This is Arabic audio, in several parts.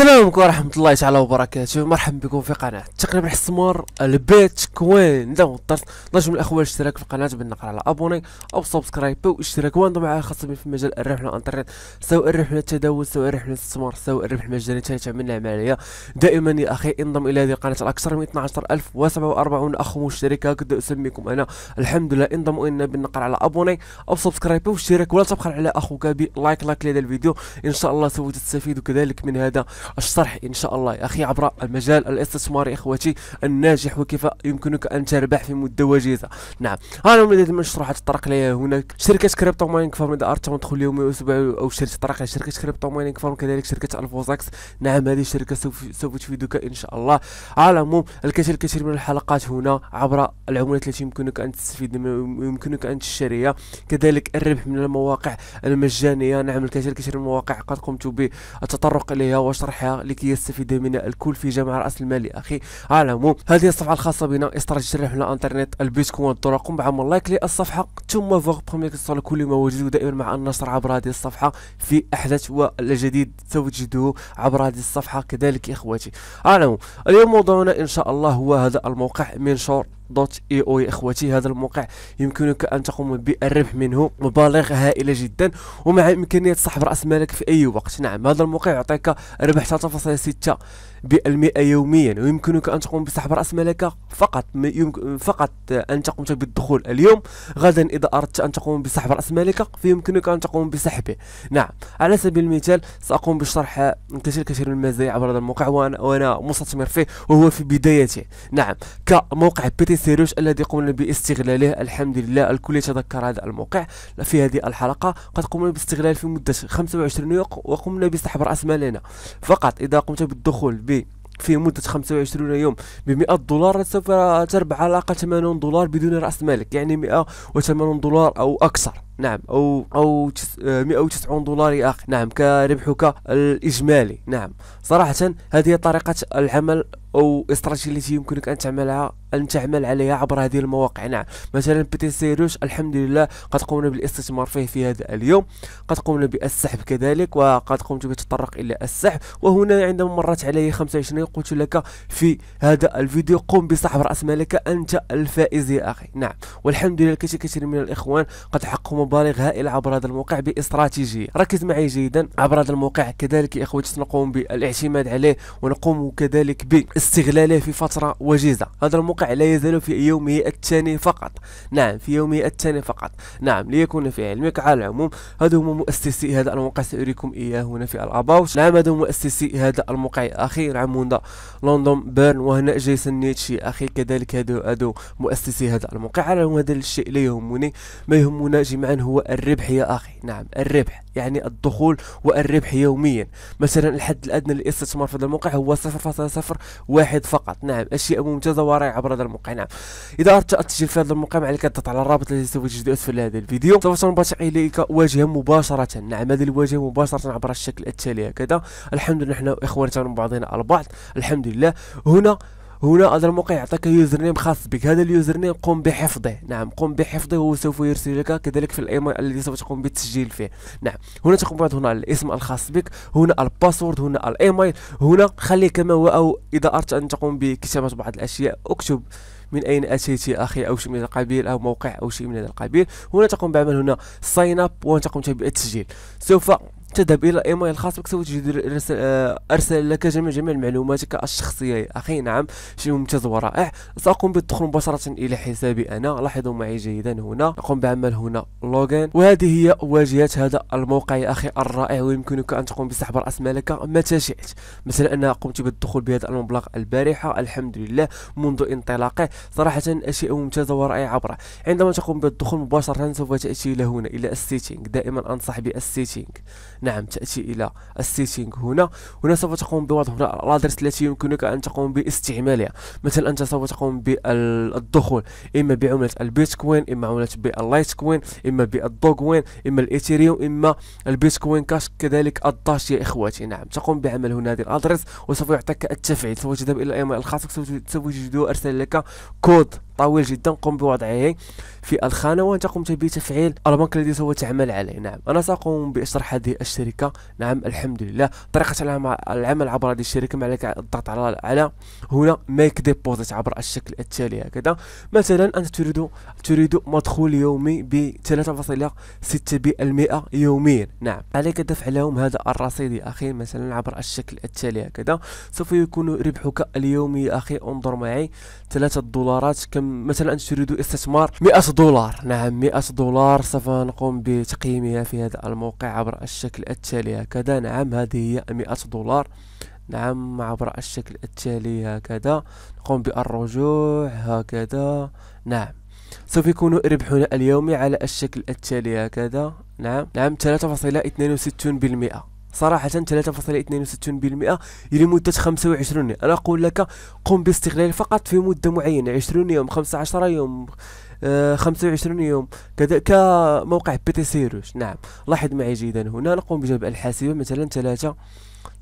السلام عليكم ورحمة الله تعالى وبركاته مرحبا بكم في قناة تقريبا حسمار البيتكوين لو نجم الاخوان الاشتراك في القناة بالنقر على ابوني او سبسكرايب او اشتراك وانضم على خاصة في مجال الرحلة الانترنت سواء الرحلة التداول سواء الرحلة الاستثمار سواء الربح المجاني تعملنا عملية دائما يا اخي انضم الى هذه القناة الاكثر من 12047 اخ مشترك هكذا اسميكم انا الحمد لله انضموا الينا بالنقر على ابوني او سبسكرايب او اشتراك ولا تبخل على اخوك بلايك لايك لهذا الفيديو ان شاء الله سوف تستفيد كذلك من هذا الشرح ان شاء الله يا اخي عبر المجال الاستثماري اخوتي الناجح وكيف يمكنك ان تربح في مده وجيزه نعم انا مدد من الشروح الطرق لها هناك شركه كريبتو ماينينغ فارم اذا اردت تدخل يومي اسبوعي او شركه طرق شركه كريبتو ماينينغ فارم كذلك شركه الفوزاكس نعم هذه الشركه سوف تفيدك ان شاء الله على العموم الكثير الكثير من الحلقات هنا عبر العملات التي يمكنك ان تستفيد يمكنك ان تشتريها كذلك الربح من المواقع المجانيه نعم الكثير الكثير من المواقع قد قمت بالتطرق اليها وشرح الصحية لكي يستفيد منها الكل في جمع رأس المال أخي على العموم هذه الصفحة الخاصة بنا استرجع شرح من الانترنت البيتكوين الطرق مع من لايك للصفحة ثم فوق بخمسة تصل كل ما وجدوا دائما مع النشر عبر هذه الصفحة في أحدث والجديد توجدوه عبر هذه الصفحة كذلك إخواتي على العموم اليوم موضوعنا إن شاء الله هو هذا الموقع منشور دوت اي او يا اخواتي هذا الموقع يمكنك ان تقوم بالربح منه مبالغ هائله جدا ومع امكانيه سحب راس مالك في اي وقت نعم هذا الموقع يعطيك ربح 3.6 بالمئة يوميا ويمكنك أن تقوم بسحب رأس مالك فقط فقط أنت قمت بالدخول اليوم غدا إذا أردت أن تقوم بسحب رأس مالك فيمكنك أن تقوم بسحبه نعم على سبيل المثال سأقوم بشرح كثير كثير من المزايا عبر هذا الموقع وأنا مستثمر فيه وهو في بدايته نعم كموقع بي تي سيروش الذي قمنا باستغلاله الحمد لله الكل يتذكر هذا الموقع في هذه الحلقة قد قمنا باستغلال في مدة 25 يوم وقمنا بسحب رأس مالنا فقط إذا قمت بالدخول في مده 25 يوم ب 100 دولار سوف تربح على الاقل 80 دولار بدون راس مالك يعني 180 دولار او اكثر نعم او او 190 آه، دولار يا اخي نعم كربحك الاجمالي نعم صراحه هذه طريقه العمل او استراتيجيه التي يمكنك ان تعملها ان تعمل عليها عبر هذه المواقع نعم مثلا بي تي الحمد لله قد قمنا بالاستثمار فيه في هذا اليوم قد قمنا بالسحب كذلك وقد قمت بتطرق الى السحب وهنا عندما مرت علي 25 قلت لك في هذا الفيديو قم بسحب راس مالك انت الفائز يا اخي نعم والحمد لله كثير من الاخوان قد حققوا مبالغ هائل عبر هذا الموقع باستراتيجيه ركز معي جيدا عبر هذا الموقع كذلك يا اخوتي سنقوم بالاعتماد عليه ونقوم كذلك باستغلاله في فتره وجيزه هذا الموقع لا يزال في يومه الثاني فقط نعم في يومه الثاني فقط نعم ليكون في علمك على العموم هذا هو مؤسسي هذا الموقع ساريكم اياه هنا في الاباوت نعم هذا هو مؤسسي هذا الموقع اخي عموده لندن بيرن وهنا جيسون نيتشي اخي كذلك هذا هذا مؤسسي هذا الموقع على هذا الشيء لا يهمني ما يهمنا جميعا هو الربح يا أخي نعم الربح يعني الدخول والربح يوميا مثلا الحد الأدنى للاستثمار في هذا الموقع هو 0.01 فقط نعم أشياء ممتازة ورائعة عبر هذا الموقع نعم إذا أردت التسجيل في هذا الموقع عليك الضغط على الرابط الذي سوف تجده أسفل هذا الفيديو سوف تنبعث إليك واجهة مباشرة نعم هذه الواجهة مباشرة عبر الشكل التالي هكذا الحمد لله نحن إخوان من بعضنا البعض الحمد لله هنا هنا هذا الموقع يعطيك يوزر نيم خاص بك هذا اليوزر نيم قم بحفظه نعم قم بحفظه وسوف يرسل لك كذلك في الايميل الذي سوف تقوم بالتسجيل فيه نعم هنا تقوم بعد هنا الاسم الخاص بك هنا الباسورد هنا الايميل هنا خليه كما هو او اذا اردت ان تقوم بكتابه بعض الاشياء اكتب من اين اتيت يا اخي او شيء من هذا القبيل او موقع او شيء من هذا القبيل هنا تقوم بعمل هنا ساين اب وانت قمت بالتسجيل سوف تذهب الى ايميل بك سوف تجد آه، ارسل لك جميع جميع معلوماتك الشخصيه يا اخي نعم شيء ممتاز ورائع ساقوم بالدخول مباشره الى حسابي انا لاحظوا معي جيدا هنا نقوم بعمل هنا لوغين وهذه هي واجهه هذا الموقع يا اخي الرائع ويمكنك ان تقوم بسحب راس مالك متى شئت مثلا انا قمت بالدخول بهذا المبلغ البارحه الحمد لله منذ انطلاقه صراحه اشياء ممتازه ورائعه عبره عندما تقوم بالدخول مباشره سوف تاتي الى هنا الى السيتينغ دائما انصح بالسيتينغ نعم تأتي إلى السيتينغ هنا هنا سوف تقوم بوضع الادرس التي يمكنك أن تقوم باستعمالها مثلا أنت سوف تقوم بالدخول إما بعملة البيتكوين إما عملة باللايتكوين إما بالدوغوين إما الإيثيريوم إما البيتكوين كاش كذلك الداش يا إخواتي نعم تقوم بعمل هنا هذه الأدرس وسوف يعطيك التفعيل سوف تذهب إلى الإيميل الخاص سوف تجد أرسل لك كود طويل جدا قم بوضعه في الخانة وأنت قمت بتفعيل البنك الذي سوف تعمل عليه نعم أنا سأقوم بإشراح هذه الشركة نعم الحمد لله طريقة العمل عبر هذه الشركة ما عليك الضغط على على هنا ميك ديبوزيت عبر الشكل التالي هكذا مثلا أنت تريد تريد مدخول يومي ب 3.6% يوميا نعم عليك دفع لهم هذا الرصيد يا أخي مثلا عبر الشكل التالي هكذا سوف يكون ربحك اليومي يا أخي انظر معي 3 دولارات كم مثلا تريد استثمار 100 دولار نعم 100 دولار سوف نقوم بتقييمها في هذا الموقع عبر الشكل التالي هكذا نعم هذه هي 100 دولار نعم عبر الشكل التالي هكذا نقوم بالرجوع هكذا نعم سوف يكون ربحنا اليومي على الشكل التالي هكذا نعم نعم 3.62% صراحة 3.62% لمدة 25 يوم أنا أقول لك قم باستغلال فقط في مدة معينة 20 يوم 15 يوم آه 25 يوم كذا كموقع بي تي سيروش نعم لاحظ معي جيدا هنا نقوم بجلب الحاسبة مثلا 3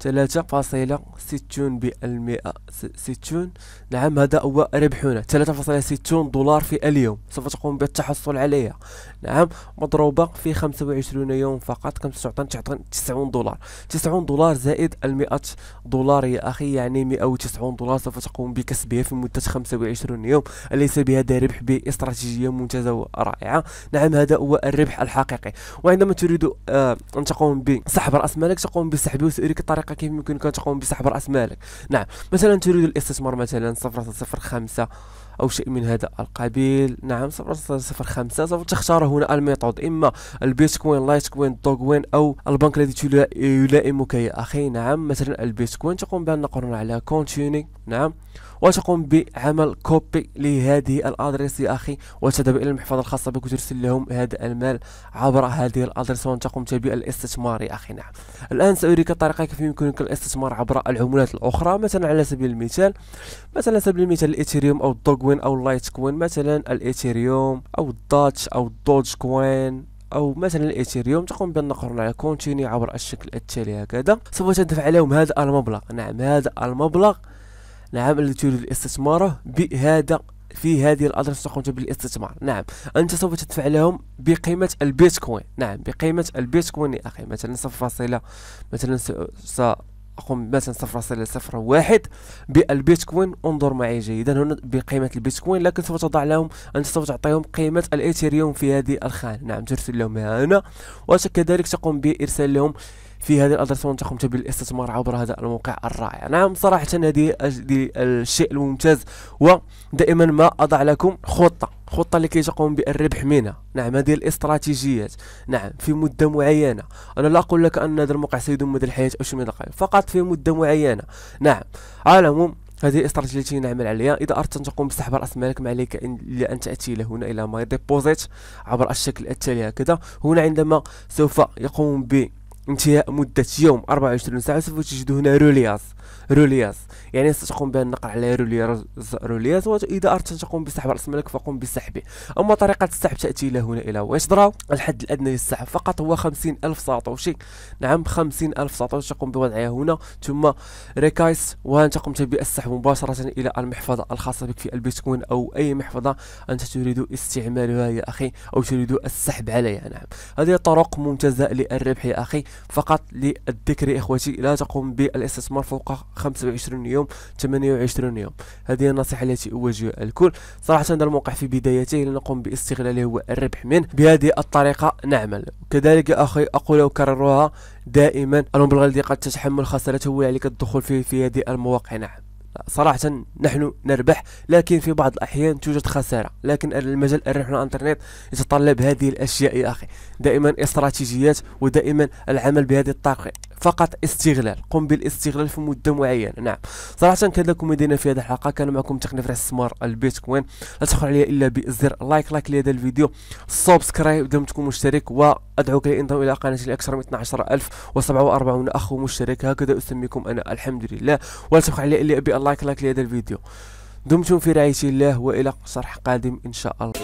ثلاثة فاصلة ستون بالمئة ستون نعم هذا هو ربحنا ثلاثة فاصلة ستون دولار في اليوم سوف تقوم بالتحصل عليها نعم مضروبة في خمسة وعشرون يوم فقط كم تعطينا تعطينا تسعون دولار تسعون دولار زائد المئة دولار يا أخي يعني مئة وتسعون دولار سوف تقوم بكسبها في مدة خمسة وعشرون يوم أليس بهذا ربح باستراتيجية ممتازة ورائعة نعم هذا هو الربح الحقيقي وعندما تريد آه أن تقوم بسحب رأس مالك تقوم بسحبه وسأريك الطريقه كيف يمكنك ان تقوم بسحب راس مالك نعم مثلا تريد الاستثمار مثلا خمسة أو شيء من هذا القبيل نعم صفر صفر خمسة سوف تختار هنا الميثود إما البيتكوين لايتكوين دوغوين أو البنك الذي يلائمك يا أخي نعم مثلا البيتكوين تقوم بأن نقرن على كونتيني نعم وتقوم بعمل كوبي لهذه الادريس يا اخي وتذهب الى المحفظه الخاصه بك وترسل لهم هذا المال عبر هذه الادريس وانت قمت بالاستثمار يا اخي نعم الان ساريك الطريقه كيف يمكنك الاستثمار عبر العملات الاخرى مثلا على سبيل المثال مثلا على سبيل المثال الايثيريوم او الدوغ كوين او لايت كوين مثلا الايثيريوم او الداتش او الدوج كوين او مثلا الايثيريوم تقوم بالنقر على كونتيني عبر الشكل التالي هكذا سوف تدفع لهم هذا المبلغ نعم هذا المبلغ نعم الذي تريد استثماره بهذا في هذه الادرس تقوم بالاستثمار نعم انت سوف تدفع لهم بقيمه البيتكوين نعم بقيمه البيتكوين يا اخي مثلا صفر فاصله مثلا س... اقوم مثلا صفر صفر صفر واحد بالبيتكوين انظر معي جيدا هنا بقيمه البيتكوين لكن سوف تضع لهم انت سوف تعطيهم قيمه الايثيريوم في هذه الخانه نعم ترسل لهم هنا وكذلك تقوم بارسال لهم في هذه الأدرسون قمت بالاستثمار عبر هذا الموقع الرائع نعم صراحة هذه الشيء الممتاز ودائما ما أضع لكم خطة خطة لكي تقوم بالربح منها نعم هذه الاستراتيجيات نعم في مدة معينة أنا لا أقول لك أن هذا الموقع سيدوم مدى الحياة أو شيء من القبيل فقط في مدة معينة نعم على العموم هذه الاستراتيجية التي نعمل عليها إذا أردت أن تقوم باستحضار مالك ما عليك إلا أن تأتي إلى هنا إلى ماي ديبوزيت عبر الشكل التالي هكذا هنا عندما سوف يقوم ب انتهاء مدة يوم 24 ساعة سوف تجد هنا رولياس يعني رولياز يعني ستقوم بها نقر على رولياز واذا اردت ان تقوم بسحب راس مالك فقم بسحبه اما طريقه السحب تاتي الى هنا الى واش دراو الحد الادنى للسحب فقط هو 50000 ساطوشي نعم 50000 ساطوشي تقوم بوضعها هنا ثم ريكايس وانت قمت بالسحب مباشره الى المحفظه الخاصه بك في البيتكوين او اي محفظه انت تريد استعمالها يا اخي او تريد السحب عليها نعم هذه طرق ممتازه للربح يا اخي فقط للذكر اخوتي لا تقوم بالاستثمار فوق 25 يوم 28 يوم هذه النصيحه التي اوجهها الكل صراحه هذا الموقع في بدايته لنقوم باستغلاله والربح منه بهذه الطريقه نعمل كذلك اخي اقول وكررها دائما المبلغ الذي قد تتحمل خسارته وعليك الدخول فيه في هذه المواقع نعم صراحة نحن نربح لكن في بعض الأحيان توجد خسارة لكن المجال الربح على الإنترنت يتطلب هذه الأشياء يا أخي دائما استراتيجيات ودائما العمل بهذه الطريقة فقط استغلال قم بالاستغلال في مده معينه نعم صراحه كان لكم مدينه في هذه الحلقه كان معكم تقني فرع استثمار البيتكوين لا تخلوا عليا الا بزر لايك لايك لهذا الفيديو سبسكرايب اذا تكون مشترك وادعوك للانضمام الى قناتي لاكثر من 12047 اخ مشترك هكذا اسميكم انا الحمد لله ولا تبقى علي الا باللايك لايك لهذا الفيديو دمتم في رعايه الله والى شرح قادم ان شاء الله